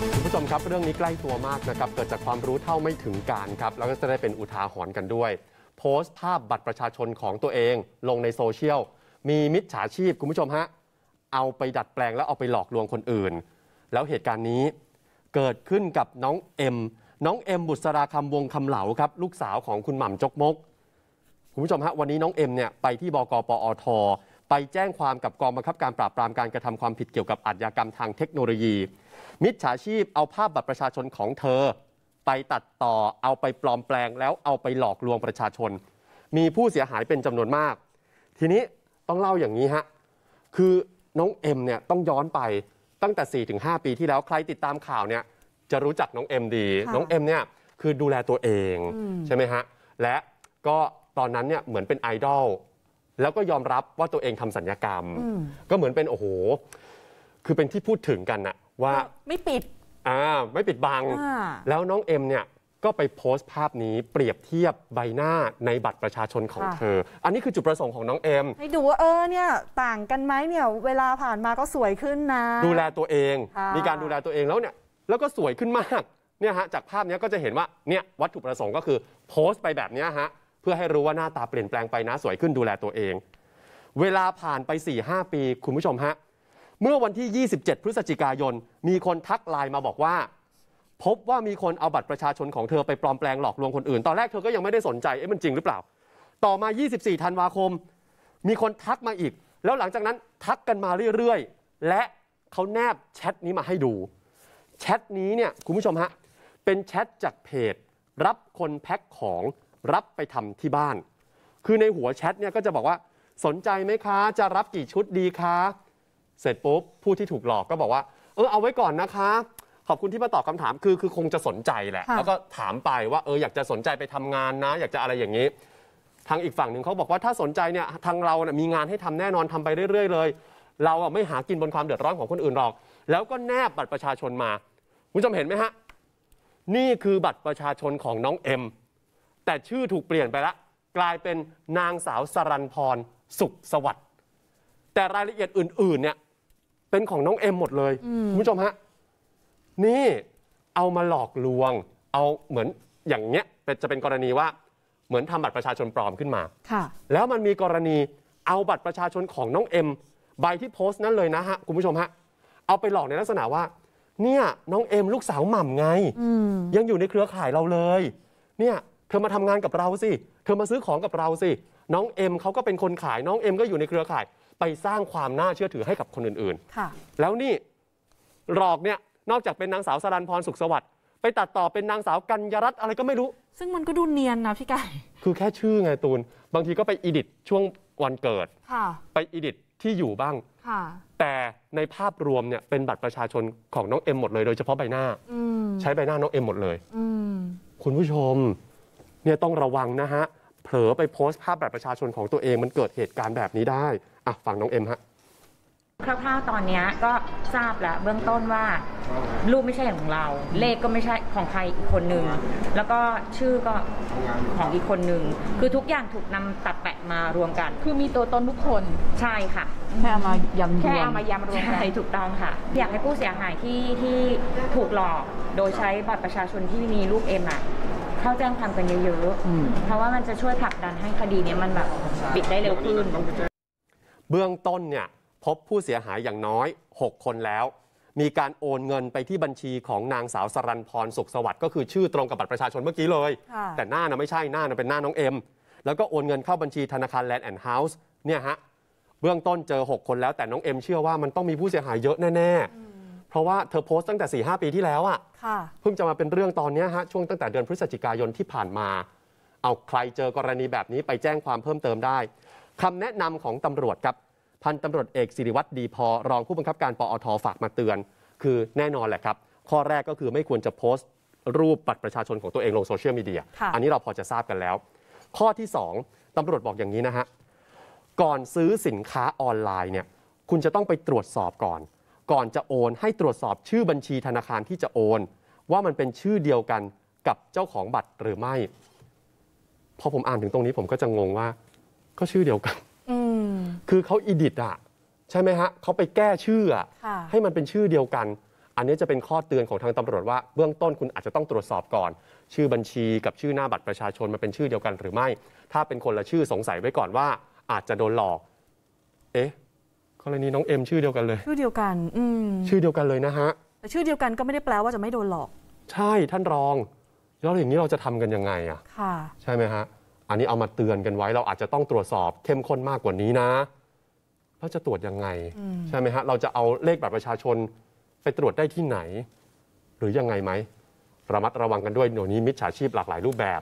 คุณผู้ชมครับ เรื่องนี้ใกล้ตัวมากนะครับเกิดจากความรู้เท่าไม่ถึงการครับแล้วก็จะได้เป็นอุทาหรณ์กันด้วย โพสต์ภาพบัตรประชาชนของตัวเองลงในโซเชียล มีมิจฉาชีพ คุณผู้ชมฮะ เอาไปดัดแปลงแล้วเอาไปหลอกลวงคนอื่น แล้วเหตุการณ์นี้ เกิดขึ้นกับน้องเอ็ม น้องเอ็มบุษราคำวงคำเหลาครับ ลูกสาวของคุณหม่ำจกมกคุณผู้ชมฮะวันนี้น้องเอ็มเนี่ยไปที่บกปอทไปแจ้งความกับกองบังคับการปราบปรามการกระทำความผิดเกี่ยวกับอาชญากรรมทางเทคโนโลยีมิจฉาชีพเอาภาพบัตรประชาชนของเธอ ไปตัดต่อเอาไปปลอมแปลงแล้วเอาไปหลอกลวงประชาชน มีผู้เสียหายเป็นจำนวนมาก ทีนี้ต้องเล่าอย่างนี้ฮะคือน้องเอ็มเนี่ยต้องย้อนไปตั้งแต่4-5ปีที่แล้วใครติดตามข่าวเนี่ยจะรู้จักน้องเอ็มดี น้องเอ็มเนี่ยคือดูแลตัวเอง ใช่ไหมฮะ และก็ตอนนั้นเนี่ยเหมือนเป็นไอดอลแล้วก็ยอมรับว่าตัวเองทำสัญญกรรม ก็เหมือนเป็นโอ้โหคือเป็นที่พูดถึงกันอะว่าไม่ปิดอ่าไม่ปิดบังแล้วน้องเอ็มเนี่ยก็ไปโพสต์ภาพนี้เปรียบเทียบใบหน้าในบัตรประชาชนของเธอ อันนี้คือจุดประสงค์ของน้องเอ็มให้ดูว่าเออเนี่ยต่างกันไหมเนี่ยเวลาผ่านมาก็สวยขึ้นนะ ดูแลตัวเองมีการดูแลตัวเองแล้วเนี่ยแล้วก็สวยขึ้นมากเนี่ยฮะจากภาพนี้ก็จะเห็นว่าเนี่ยวัตถุประสงค์ก็คือ โพสต์ไปแบบนี้ฮะเพื่อให้รู้ว่าหน้าตาเปลี่ยนแปลงไปนะสวยขึ้นดูแลตัวเอง เวลาผ่านไป4หปี คุณผู้ชมฮะเมื่อวันที่ 27 พฤศจิกายน มีคนทักไลน์มาบอกว่า พบว่ามีคนเอาบัตรประชาชนของเธอไปปลอมแปลงหลอกลวงคนอื่น ตอนแรกเธอก็ยังไม่ได้สนใจเอ๊ะมันจริงหรือเปล่า ต่อมา 24ธันวาคม มีคนทักมาอีก แล้วหลังจากนั้นทักกันมาเรื่อยๆ และเขาแนบแชทนี้มาให้ดู แชทนี้เนี่ยคุณผู้ชมฮะ เป็นแชทจากเพจรับคนแพ็คของรับไปทำที่บ้าน คือในหัวแชทเนี่ยก็จะบอกว่าสนใจไหมคะ จะรับกี่ชุดดีคะเสร็จปุ๊บผู้ที่ถูกหลอกก็บอกว่าเออเอาไว้ก่อนนะคะ ขอบคุณที่มาตอบคำถามคือคือคงจะสนใจแหละะแล้วก็ถามไปว่า เอออยากจะสนใจไปทำงานนะ อยากจะอะไรอย่างนี้ ทางอีกฝั่งหนึ่งเขาบอกว่าถ้าสนใจเนี่ยทางเรานะมีงานให้ทำแน่นอนทำไปเรื่อยๆเลยเราไม่หากินบนความเดือดร้อนของคนอื่นหรอก แล้วก็แนบบัตรประชาชนมาคุณผู้ชมเห็นไหมฮะนี่คือบัตรประชาชนของน้องเอ็มแต่ชื่อถูกเปลี่ยนไปละกลายเป็นนางสาวสรันพร สุขสวัสดิ์แต่รายละเอียดอื่นๆเนี่ยเป็นของน้องเอ็มหมดเลย คุณผู้ชมฮะนี่เอามาหลอกลวง เอาเหมือนอย่างเนี้ยจะเป็นกรณีว่า เหมือนทำบัตรประชาชนปลอมขึ้นมาค่ะแล้วมันมีกรณีเอาบัตรประชาชนของน้องเอ็มใบที่โพสต์นั้นเลยนะฮะคุณผู้ชมฮะเอาไปหลอกในลักษณะว่า เนี่ยน้องเอ็มลูกสาวหม่ำไงยังอยู่ในเครือข่ายเราเลยเนี่ยเธอมาทำงานกับเราสิเธอมาซื้อของกับเราสิน้องเอ็มเขาก็เป็นคนขาย น้องเอ็มก็อยู่ในเครือข่ายไปสร้างความน่าเชื่อถือให้กับคนอื่นๆ แล้วนี่หลอกเนี่ยนอกจากเป็นนางสาวสรันพรสุขสวัสดิ์ไปตัดต่อเป็นนางสาวกัญญรัตน์อะไรก็ไม่รู้ ซึ่งมันก็ดูเนียนนะพี่ไก่คือแค่ชื่อไงตูน บางทีก็ไปอิดิทช่วงวันเกิด ไปอิดิทที่อยู่บ้าง แต่ในภาพรวมเนี่ยเป็นบัตรประชาชนของน้องเอ็มหมดเลย โดยเฉพาะใบหน้าใช้ใบหน้าน้องเอ็มหมดเลยคุณผู้ชมเนี่ยต้องระวังนะฮะ เผลอไปโพสต์ภาพบัตรประชาชนของตัวเอง มันเกิดเหตุการณ์แบบนี้ได้อ่ะฟังน้องเอ็มฮะคร่าวๆ ตอนนี้ก็ทราบแล้วเบื้องต้นว่ารูปไม่ใช่ของเรา เลขก็ไม่ใช่ของใครอีกคนนึงแล้วก็ชื่อก็ของอีกคนนึงคือทุกอย่างถูกนำตัดแปะมารวมกันคือมีตัวตนทุกคนใช่ค่ะแค่เอามายำแค่เอามายำรวมกันถูกต้องค่ะ อยากให้ผู้เสียหายที่ที่ถูกหลอกโดยใช้บัตรประชาชนที่มีรูปเอ็มอ่ะเข้าแจ้งความกันเยอะๆเพราะว่ามันจะช่วยผลักดันให้คดีนี้มันแบบปิดได้เร็วขึ้นเบื้องต้นเนี่ยพบผู้เสียหายอย่างน้อย 6 คนแล้ว มีการโอนเงินไปที่บัญชีของนางสาวสรันพรสุขสวัสดิ์ก็คือชื่อตรงกับบัตรประชาชนเมื่อกี้ เลย แต่หน้านะไม่ใช่หน้านะเป็นหน้าน้องเอ็ม แล้วก็โอนเงินเข้าบัญชีธนาคารแลนด์แอนด์เฮาส์เนี่ยฮะเบื้องต้นเจอ 6 คนแล้วแต่น้องเอ็ม เชื่อว่ามันต้องมีผู้เสียหายเยอะแน่ๆเพราะว่าเธอโพสต์ตั้งแต่4ีหปีที่แล้วอะ่ะเพิ่งจะมาเป็นเรื่องตอนนี้ฮะช่วงตั้งแต่เดือนพฤศจิกายนที่ผ่านมา เอาใครเจอกรณีแบบนี้ไปแจ้งความเพิ่มเติมได้คำแนะนำของตำรวจครับ พันตำรวจเอกสิริวัตรดีพอ รองผู้บังคับการปอทฝากมาเตือน คือแน่นอนแหละครับ ข้อแรกก็คือไม่ควรจะโพสต์รูปบัตรประชาชนของตัวเองลงโซเชียลมีเดีย อันนี้เราพอจะทราบกันแล้ว ข้อที่ 2 ตำรวจบอกอย่างนี้นะฮะ ก่อนซื้อสินค้าออนไลน์เนี่ยคุณจะต้องไปตรวจสอบก่อน ก่อนจะโอน ให้ตรวจสอบชื่อบัญชีธนาคารที่จะโอน ว่ามันเป็นชื่อเดียวกันกับเจ้าของบัตรหรือไม่ พอผมอ่านถึงตรงนี้ผมก็จะงงว่าก็ชื่อเดียวกัน คือเขาอิดิทอ่ะใช่ไหมฮะเขาไปแก้ชื่ออ่ะให้มันเป็นชื่อเดียวกัน อันนี้จะเป็นข้อเตือนของทางตำรวจ ว่าเบื้องต้นคุณอาจจะต้องตรวจสอบก่อน ชื่อบัญชีกับชื่อหน้าบัตรประชาชนมันเป็นชื่อเดียวกันหรือไม่ ถ้าเป็นคนละชื่อสงสัยไว้ก่อนว่า อาจจะโดนหลอก เอ๊ะกรณีน้องเอ็มชื่อเดียวกันเลย ชื่อเดียวกัน อืชื่อเดียวกันเลยนะฮะแต่ชื่อเดียวกันก็ไม่ได้แปลว่าจะไม่โดนหลอก ใช่ท่านรองแล้วอย่างนี้เราจะทำกันยังไงอะค่ะ ใช่ไหมฮะอันนี้เอามาเตือนกันไว้ เราอาจจะต้องตรวจสอบเข้มข้นมากกว่านี้นะเราจะตรวจยังไงใช่ไหมฮะเราจะเอาเลขบัตรประชาชนไปตรวจได้ที่ไหน หรือยังไงไหมระมัดระวังกันด้วยเดี๋ยวนี้มิจฉาชีพหลากหลายรูปแบบ